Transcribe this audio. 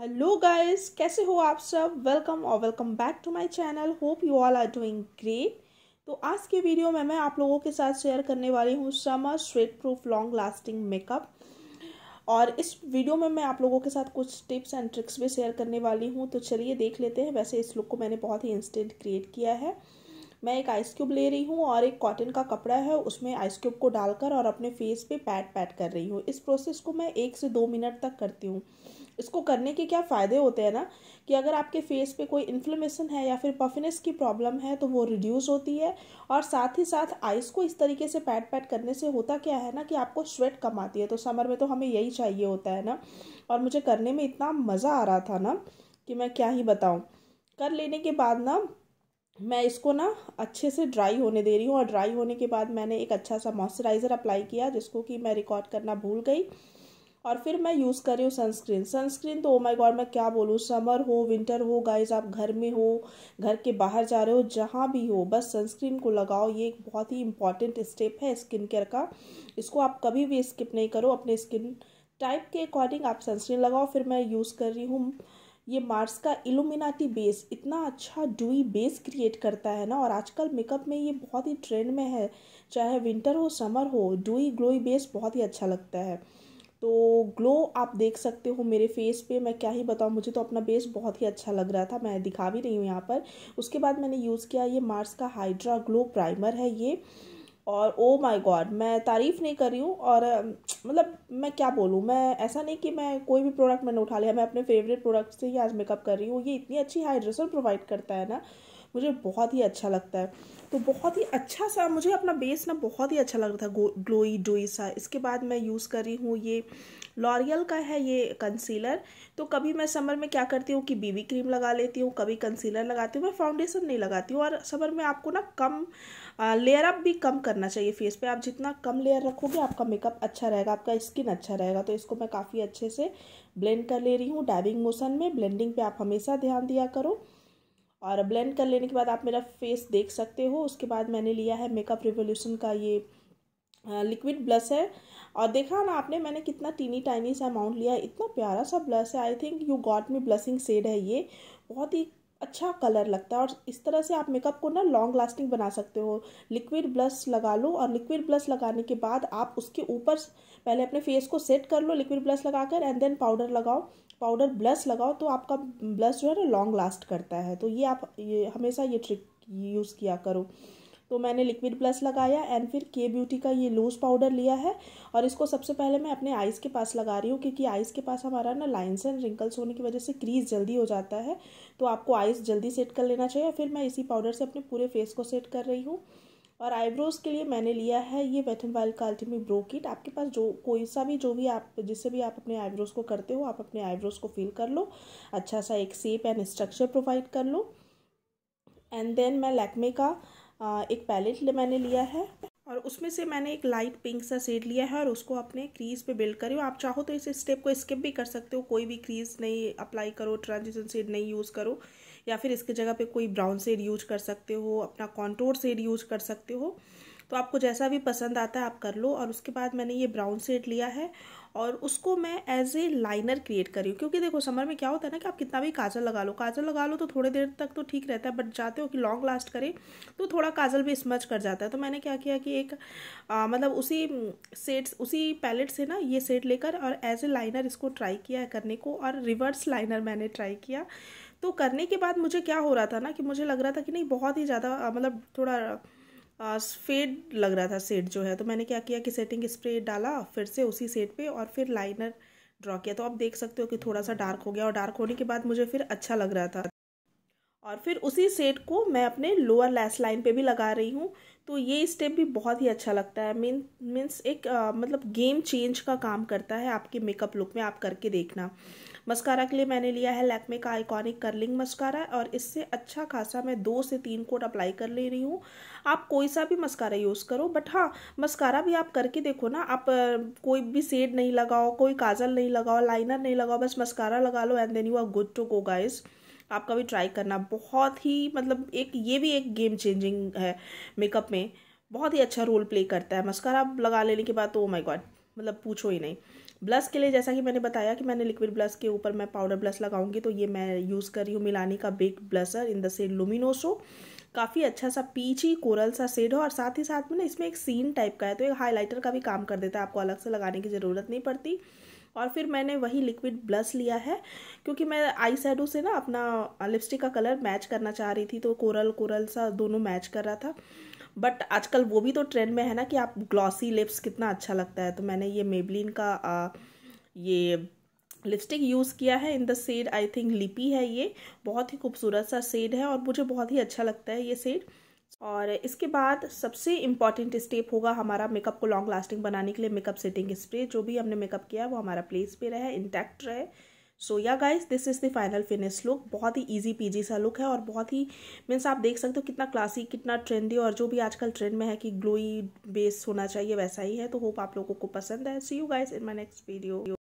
hello guys कैसे हो आप सब वेलकम और welcome back to my channel hope you all are doing great तो आज के वीडियो में मैं आप लोगों के साथ शेयर करने वाली हूँ summer sweat proof long lasting makeup और इस वीडियो में मैं आप लोगों के साथ कुछ टिप्स एंड ट्रिक्स भी शेयर करने वाली हूँ तो चलिए देख लेते हैं वैसे इस लुक को मैंने बहुत ही इंस्टेंट क्रिएट किया है मैं एक आइस क्यूब ले रही हूँ और एक कॉटन का कपड़ा है उसमें आइस क्यूब को डालकर और अपने फेस पे पैट पैट कर रही हूँ इस प्रोसेस को मैं एक से दो मिनट तक करती हूँ इसको करने के क्या फ़ायदे होते हैं ना कि अगर आपके फेस पे कोई इन्फ्लेमेशन है या फिर पफिनेस की प्रॉब्लम है तो वो रिड्यूस होती है और साथ ही साथ आइस को इस तरीके से पैट पैट करने से होता क्या है ना कि आपको स्वेट कम आती है तो समर में तो हमें यही चाहिए होता है ना और मुझे करने में इतना मज़ा आ रहा था ना कि मैं क्या ही बताऊँ कर लेने के बाद ना मैं इसको ना अच्छे से ड्राई होने दे रही हूँ और ड्राई होने के बाद मैंने एक अच्छा सा मॉइस्चराइज़र अप्लाई किया जिसको कि मैं रिकॉर्ड करना भूल गई और फिर मैं यूज़ कर रही हूँ सनस्क्रीन सनस्क्रीन तो ओ माय गॉड मैं क्या बोलूँ समर हो विंटर हो गाइज आप घर में हो घर के बाहर जा रहे हो जहाँ भी हो बस सनस्क्रीन को लगाओ ये एक बहुत ही इंपॉर्टेंट स्टेप है स्किन केयर का इसको आप कभी भी स्किप नहीं करो अपने स्किन टाइप के अकॉर्डिंग आप सनस्क्रीन लगाओ फिर मैं यूज़ कर रही हूँ ये मार्स का इलुमिनाटी बेस इतना अच्छा डुई बेस क्रिएट करता है ना और आजकल मेकअप में ये बहुत ही ट्रेंड में है चाहे विंटर हो समर हो डुई ग्लोई बेस बहुत ही अच्छा लगता है तो ग्लो आप देख सकते हो मेरे फेस पे मैं क्या ही बताऊँ मुझे तो अपना बेस बहुत ही अच्छा लग रहा था मैं दिखा भी रही हूँ यहाँ पर उसके बाद मैंने यूज़ किया ये मार्स का हाइड्रा ग्लो प्राइमर है ये और ओ माय गॉड मैं तारीफ़ नहीं कर रही हूँ और मतलब मैं क्या बोलूँ मैं ऐसा नहीं कि मैं कोई भी प्रोडक्ट मैंने उठा लिया मैं अपने फेवरेट प्रोडक्ट से ही आज मेकअप कर रही हूँ ये इतनी अच्छी हाइड्रेशन प्रोवाइड करता है ना मुझे बहुत ही अच्छा लगता है तो बहुत ही अच्छा सा मुझे अपना बेस ना बहुत ही अच्छा लग रहा था ग्लोई डोई सा इसके बाद मैं यूज़ कर रही हूँ ये लॉरियल का है ये कंसीलर तो कभी मैं समर में क्या करती हूँ कि बीबी क्रीम लगा लेती हूँ कभी कंसीलर लगाती हूँ मैं फाउंडेशन नहीं लगाती हूँ और समर में आपको ना कम लेयर अप भी कम करना चाहिए फेस पे आप जितना कम लेयर रखोगे आपका मेकअप अच्छा रहेगा आपका स्किन अच्छा रहेगा तो इसको मैं काफ़ी अच्छे से ब्लेंड कर ले रही हूँ डाइविंग मोशन में ब्लेंडिंग पर आप हमेशा ध्यान दिया करो और ब्लेंड कर लेने के बाद आप मेरा फेस देख सकते हो उसके बाद मैंने लिया है मेकअप रिवोल्यूशन का ये लिक्विड ब्लश है और देखा ना आपने मैंने कितना टीनी टाइनी सा अमाउंट लिया है इतना प्यारा सा ब्लश है I think you got me blushing shade है ये बहुत ही अच्छा कलर लगता है और इस तरह से आप मेकअप को ना लॉन्ग लास्टिंग बना सकते हो लिक्विड ब्लश लगा लो और लिक्विड ब्लश लगाने के बाद आप उसके ऊपर पहले अपने फेस को सेट कर लो लिक्विड ब्लश लगाकर एंड देन पाउडर लगाओ पाउडर ब्लश लगाओ तो आपका ब्लश जो है ना लॉन्ग लास्ट करता है तो ये आप ये हमेशा ये ट्रिक यूज़ किया करो तो मैंने लिक्विड प्लस लगाया एंड फिर के ब्यूटी का ये लूज़ पाउडर लिया है और इसको सबसे पहले मैं अपने आइज़ के पास लगा रही हूँ क्योंकि आइज़ के पास हमारा ना लाइन्स एंड रिंकल्स होने की वजह से क्रीज जल्दी हो जाता है तो आपको आइज़ जल्दी सेट कर लेना चाहिए फिर मैं इसी पाउडर से अपने पूरे फेस को सेट कर रही हूँ और आईब्रोज़ के लिए मैंने लिया है ये वेट एंड वाइल्ड का अल्टीमेट ब्रो किट आपके पास जो कोई सा भी जो भी आप जिससे भी आप अपने आईब्रोज़ को करते हो आप अपने आईब्रोज़ को फिल कर लो अच्छा सा एक सेप एंड स्ट्रक्चर प्रोवाइड कर लो एंड देन मैं लैक्मे का एक पैलेट मैंने लिया है और उसमें से मैंने एक लाइट पिंक सा सेड लिया है और उसको अपने क्रीज पे बिल्ड करी हो आप चाहो तो इस स्टेप को स्किप भी कर सकते हो कोई भी क्रीज नहीं अप्लाई करो ट्रांजिशन सेड नहीं यूज़ करो या फिर इसके जगह पे कोई ब्राउन सेड यूज कर सकते हो अपना कॉन्टोर सेड यूज कर सकते हो तो आपको जैसा भी पसंद आता है आप कर लो और उसके बाद मैंने ये ब्राउन सेड लिया है और उसको मैं एज ए लाइनर क्रिएट करी हूँ क्योंकि देखो समर में क्या होता है ना कि आप कितना भी काजल लगा लो काजल लगा लो तो थोड़ी देर तक तो ठीक रहता है बट जाते हो कि लॉन्ग लास्ट करे तो थोड़ा काजल भी स्मच कर जाता है तो मैंने क्या किया कि एक आ, मतलब उसी सेट उसी पैलेट से ना ये सेट लेकर और एज ए लाइनर इसको ट्राई किया है करने को और रिवर्स लाइनर मैंने ट्राई किया तो करने के बाद मुझे क्या हो रहा था ना कि मुझे लग रहा था कि नहीं बहुत ही ज़्यादा मतलब थोड़ा फेड लग रहा था सेट जो है तो मैंने क्या किया कि सेटिंग स्प्रे डाला फिर से उसी सेट पे और फिर लाइनर ड्रॉ किया तो आप देख सकते हो कि थोड़ा सा डार्क हो गया और डार्क होने के बाद मुझे फिर अच्छा लग रहा था और फिर उसी सेट को मैं अपने लोअर लैस लाइन पे भी लगा रही हूँ तो ये स्टेप भी बहुत ही अच्छा लगता है मीन मीन्स एक आ, मतलब गेम चेंज का काम करता है आपके मेकअप लुक में आप करके देखना मस्कारा के लिए मैंने लिया है लैकमे का आइकॉनिक कर्लिंग मस्कारा और इससे अच्छा खासा मैं दो से तीन कोट अप्लाई कर ले रही हूँ आप कोई सा भी मस्कारा यूज़ करो बट हाँ मस्कारा भी आप करके देखो ना आप कोई भी सेड नहीं लगाओ कोई काजल नहीं लगाओ लाइनर नहीं लगाओ बस मस्कारा लगा लो and then you are good to go guys आपका भी ट्राई करना बहुत ही मतलब एक ये भी एक गेम चेंजिंग है मेकअप में बहुत ही अच्छा रोल प्ले करता है आप लगा लेने के बाद तो ओ माई गॉड मतलब पूछो ही नहीं ब्लश के लिए जैसा कि मैंने बताया कि मैंने लिक्विड ब्लश के ऊपर मैं पाउडर ब्लश लगाऊंगी तो ये मैं यूज़ कर रही हूँ मिलानी का baked blusher in the shade luminoso काफ़ी अच्छा सा ही कोरल सा सेड हो और साथ ही साथ में ना इसमें एक सीन टाइप का है तो एक हाईलाइटर का भी काम कर देता है आपको अलग से लगाने की ज़रूरत नहीं पड़ती और फिर मैंने वही लिक्विड ब्लश लिया है क्योंकि मैं आई सैडो से ना अपना लिपस्टिक का कलर मैच करना चाह रही थी तो कोरल कोरल सा दोनों मैच कर रहा था बट आजकल वो भी तो ट्रेंड में है ना कि आप ग्लॉसी लिप्स कितना अच्छा लगता है तो मैंने ये मेबलिन का आ, ये लिपस्टिक यूज़ किया है in the shade I think लिपी है ये बहुत ही खूबसूरत सा सेड है और मुझे बहुत ही अच्छा लगता है ये सेड और इसके बाद सबसे इम्पॉर्टेंट स्टेप होगा हमारा मेकअप को लॉन्ग लास्टिंग बनाने के लिए मेकअप सेटिंग स्प्रे जो भी हमने मेकअप किया वो हमारा प्लेस पे रहे इंटैक्ट रहे सो या guys this is the final finish look बहुत ही इजी पीजी सा लुक है और बहुत ही मीन्स आप देख सकते हो कितना क्लासिक कितना ट्रेंडी और जो भी आजकल ट्रेंड में है कि ग्लोई बेस होना चाहिए वैसा ही है तो होप आप लोगों को पसंद है see you guys in my next video